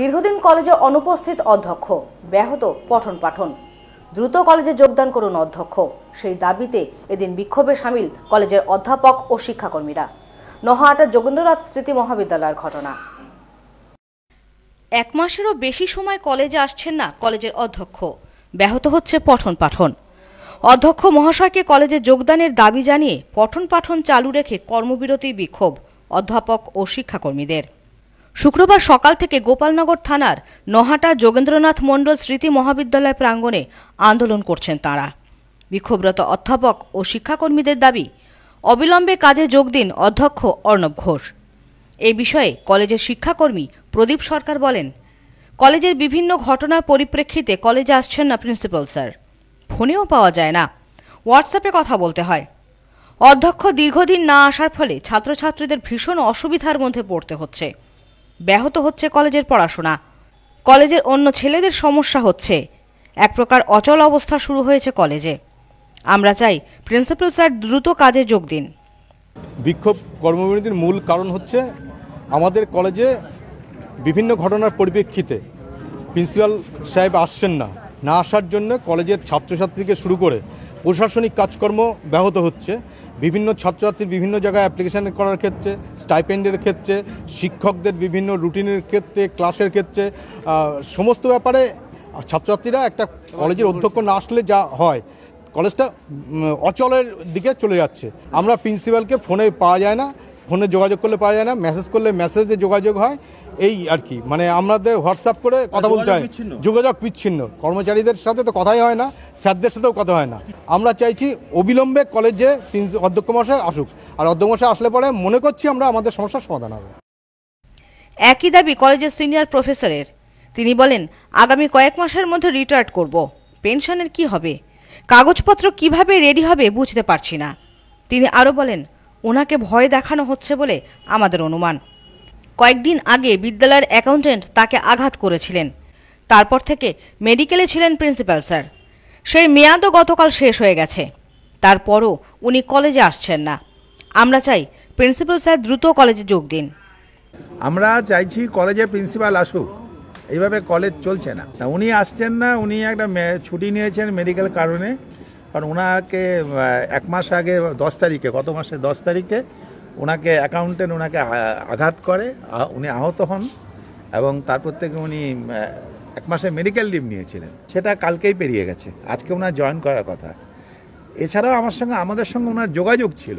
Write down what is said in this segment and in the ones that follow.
দীর্ঘদিন কলেজে অনুপস্থিত অধ্যক্ষ ব্যাহত পঠন পাঠন দ্রুত কলেজে যোগদান করুন অধ্যক্ষ সেই দাবিতে এদিন বিক্ষোভে সামিল কলেজের অধ্যাপক ও শিক্ষাকর্মীরা নহাটা যোগেন্দ্রনাথ স্মৃতি মহাবিদ্যালয়ের ঘটনা এক মাসেরও বেশি সময় কলেজে আসছেন না কলেজের অধ্যক্ষ ব্যাহত হচ্ছে পঠন পাঠন অধ্যক্ষ মহাশয়কে কলেজে যোগদানের দাবি জানিয়ে পঠন পাঠন চালু রেখে কর্মবিরতি বিক্ষোভ অধ্যাপক ও শিক্ষাকর্মীদের শুক্রবার সকাল থেকে গোপালনগর থানার নহাটা যোগেন্দ্রনাথ মণ্ডল স্মৃতি মহাবিদ্যালয় প্রাঙ্গণে আন্দোলন করছেন তাঁরা বিক্ষোভরত অধ্যাপক ও শিক্ষাকর্মীদের দাবি অবিলম্বে কাজে যোগ দিন অধ্যক্ষ অর্ণব ঘোষ এ বিষয়ে কলেজের শিক্ষাকর্মী প্রদীপ সরকার বলেন কলেজের বিভিন্ন ঘটনার পরিপ্রেক্ষিতে কলেজে আসছেন না প্রিন্সিপাল স্যার ফোনেও পাওয়া যায় না হোয়াটসঅ্যাপে কথা বলতে হয় অধ্যক্ষ দীর্ঘদিন না আসার ফলে ছাত্রছাত্রীদের ভীষণ অসুবিধার মধ্যে পড়তে হচ্ছে ব্যাহত হচ্ছে কলেজের পড়াশোনা কলেজের অন্য ছেলেদের সমস্যা হচ্ছে এক প্রকার অচল অবস্থা শুরু হয়েছে কলেজে আমরা চাই প্রিন্সিপাল স্যার দ্রুত কাজে যোগ দিন বিক্ষোভ কর্মবিরতির মূল কারণ হচ্ছে আমাদের কলেজে বিভিন্ন ঘটনার পরিপ্রেক্ষিতে প্রিন্সিপাল সাহেব আসছেন না না আসার জন্য কলেজের ছাত্রছাত্রীকে শুরু করে প্রশাসনিক কাজকর্ম ব্যাহত হচ্ছে বিভিন্ন ছাত্রছাত্রীর বিভিন্ন জায়গায় অ্যাপ্লিকেশান করার ক্ষেত্রে স্টাইপেন্ডের ক্ষেত্রে শিক্ষকদের বিভিন্ন রুটিনের ক্ষেত্রে ক্লাসের ক্ষেত্রে সমস্ত ব্যাপারে ছাত্রছাত্রীরা একটা কলেজের অধ্যক্ষ না আসলে যা হয় কলেজটা অচলের দিকে চলে যাচ্ছে আমরা প্রিন্সিপালকে ফোনে পাওয়া যায় না ফোনে যোগাযোগ করলে পাওয়া যায় না মেসেজ করলে মেসেজে যোগাযোগ হয় এই আর কি মানে আমাদের হোয়াটসঅ্যাপ করে মানে কথা বলতে হয় যোগাযোগ বিচ্ছিন্ন কর্মচারীদের সাথে তো কথাই হয় না স্যারদের সাথেও কথা হয় না আমরা চাইছি অবিলম্বে কলেজে অধ্যক্ষ মশাই আসুক আর অধ্যক্ষ মশাই আসলে পরে মনে করছি আমরা আমাদের সমস্যার সমাধান হবে একই দাবি কলেজের সিনিয়র প্রফেসরের তিনি বলেন আগামী কয়েক মাসের মধ্যে রিটায়ার্ড করব পেনশনের কি হবে কাগজপত্র কিভাবে রেডি হবে বুঝতে পারছি না তিনি আরও বলেন ওনাকে ভয় দেখানো হচ্ছে বলে আমাদের অনুমান কয়েকদিন আগে বিদ্যালয়ের অ্যাকাউন্ট্যান্ট তাকে আঘাত করেছিলেন তারপর থেকে মেডিকেলে ছিলেন প্রিন্সিপাল স্যার সেই মেয়াদও গতকাল শেষ হয়ে গেছে তারপরও উনি কলেজে আসছেন না আমরা চাই প্রিন্সিপাল স্যার দ্রুত কলেজে যোগ দিন আমরা চাইছি কলেজে প্রিন্সিপাল আসুক এইভাবে কলেজ চলছে না উনি আসছেন না উনি একটা ছুটি নিয়েছেন মেডিকেল কারণে কারণ ওনাকে এক মাস আগে দশ তারিখে গত মাসের দশ তারিখে ওনাকে অ্যাকাউন্টেন্ট ওনাকে আঘাত করে উনি আহত হন এবং তারপর থেকে উনি এক মাসে মেডিকেল লিভ নিয়েছিলেন সেটা কালকেই পেরিয়ে গেছে আজকে ওনার জয়েন করার কথা এছাড়াও আমার সঙ্গে আমাদের সঙ্গে ওনার যোগাযোগ ছিল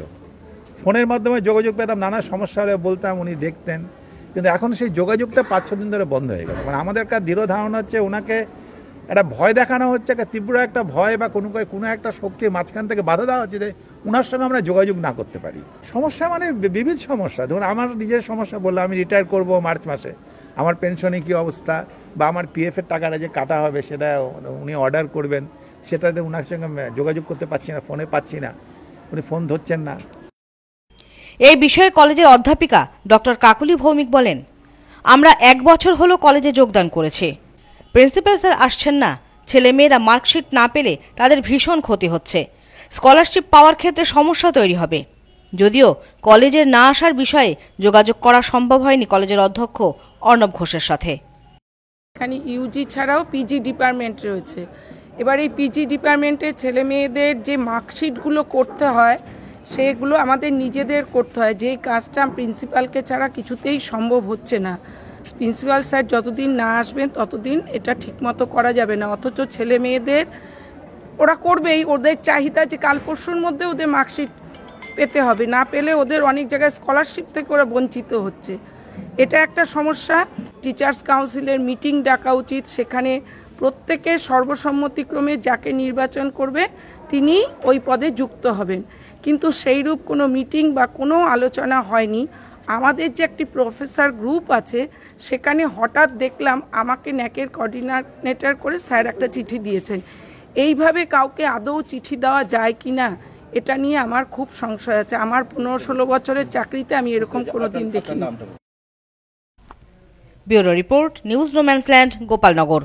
ফোনের মাধ্যমে যোগাযোগ পেতাম নানা সমস্যা হলে বলতাম উনি দেখতেন কিন্তু এখন সেই যোগাযোগটা পাঁচ ছ দিন ধরে বন্ধ হয়ে গেছে মানে আমাদের কার দৃঢ় ধারণা হচ্ছে ওনাকে একটা ভয় দেখানো হচ্ছে একটা তীব্র একটা ভয় বা কোনো কোনো একটা শক্তি মাঝখান থেকে বাধা দেওয়া হচ্ছে যে ওনার সঙ্গে আমরা যোগাযোগ না করতে পারি সমস্যা মানে বিবিধ সমস্যা ধরুন আমার নিজের সমস্যা বললাম আমি রিটায়ার করব মার্চ মাসে আমার পেনশনে কি অবস্থা বা আমার পিএফের টাকাটা যে কাটা হবে সেটা উনি অর্ডার করবেন সেটাতে ওনার সঙ্গে যোগাযোগ করতে পারছি না ফোনে পাচ্ছি না উনি ফোন ধরছেন না এই বিষয়ে কলেজের অধ্যাপিকা ডক্টর কাকুলি ভৌমিক বলেন আমরা এক বছর হলো কলেজে যোগদান করেছি প্রিন্সিপাল স্যার আসছেন না ছেলে মেয়েরা মার্কশিট না পেলে তাদের ভীষণ ক্ষতি হচ্ছে স্কলারশিপ পাওয়ার ক্ষেত্রে সমস্যা তৈরি হবে যদিও কলেজের না আসার বিষয়ে যোগাযোগ করা সম্ভব হয়নি কলেজের অধ্যক্ষ অর্ণব ঘোষের সাথে এখানে ইউজি ছাড়াও পিজি ডিপার্টমেন্ট রয়েছে এবার এই পিজি ডিপার্টমেন্টের ছেলে মেয়েদের যে মার্কশিটগুলো করতে হয় সেগুলো আমাদের নিজেদের করতে হয় যেই কাজটা প্রিন্সিপালকে ছাড়া কিছুতেই সম্ভব হচ্ছে না প্রিন্সিপাল স্যার যতদিন না আসবেন ততদিন এটা ঠিকমতো করা যাবে না অথচ ছেলে মেয়েদের ওরা করবেই ওদের চাহিদা যে কাল পরশুর মধ্যে ওদের মার্কশিট পেতে হবে না পেলে ওদের অনেক জায়গায় স্কলারশিপ থেকে ওরা বঞ্চিত হচ্ছে এটা একটা সমস্যা টিচার্স কাউন্সিলের মিটিং ডাকা উচিত সেখানে প্রত্যেকে সর্বসম্মতিক্রমে যাকে নির্বাচন করবে তিনি ওই পদে যুক্ত হবেন কিন্তু সেইরূপ কোনো মিটিং বা কোনো আলোচনা হয়নি আমাদের যে একটি প্রফেসর গ্রুপ আছে সেখানে হঠাৎ দেখলাম আমাকে ন্যাকের কোঅর্ডিনেটর করে স্যার একটা চিঠি দিয়েছেন এইভাবে কাউকে আদৌ চিঠি দেওয়া যায় কি না এটা নিয়ে আমার খুব সংশয় আছে আমার পনেরো ষোলো বছরের চাকরিতে আমি এরকম আচ্ছা, কোনো দিন আচ্ছা, আচ্ছা, দেখিনি ব্যুরো রিপোর্ট নিউজ রোম্যান্সল্যান্ড গোপালনগর